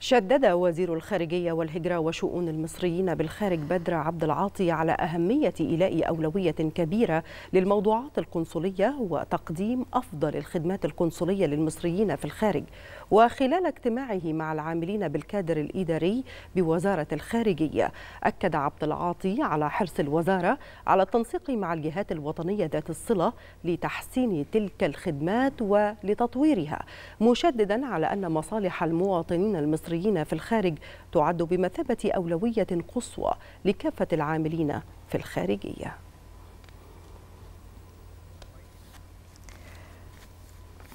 شدد وزير الخارجية والهجرة وشؤون المصريين بالخارج بدر عبد العاطي على أهمية إيلاء أولوية كبيرة للموضوعات القنصلية وتقديم أفضل الخدمات القنصلية للمصريين في الخارج وخلال اجتماعه مع العاملين بالكادر الإداري بوزارة الخارجية أكد عبد العاطي على حرص الوزارة على التنسيق مع الجهات الوطنية ذات الصلة لتحسين تلك الخدمات ولتطويرها مشددا على أن مصالح المواطنين المصريين المصريين في الخارج تعد بمثابة أولوية قصوى لكافة العاملين في الخارجية